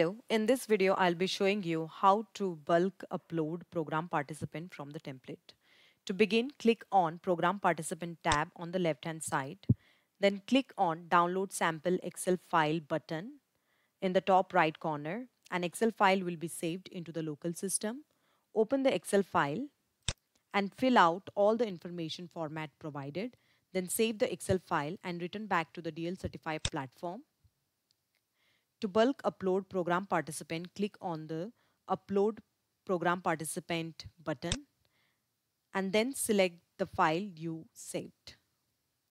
Hello, in this video I'll be showing you how to bulk upload program participant from the template. To begin, click on program participant tab on the left hand side. Then click on download sample Excel file button in the top right corner. An Excel file will be saved into the local system. Open the Excel file and fill out all the information format provided. Then save the Excel file and return back to the DL Certified platform. To bulk upload program participant, click on the upload program participant button and then select the file you saved.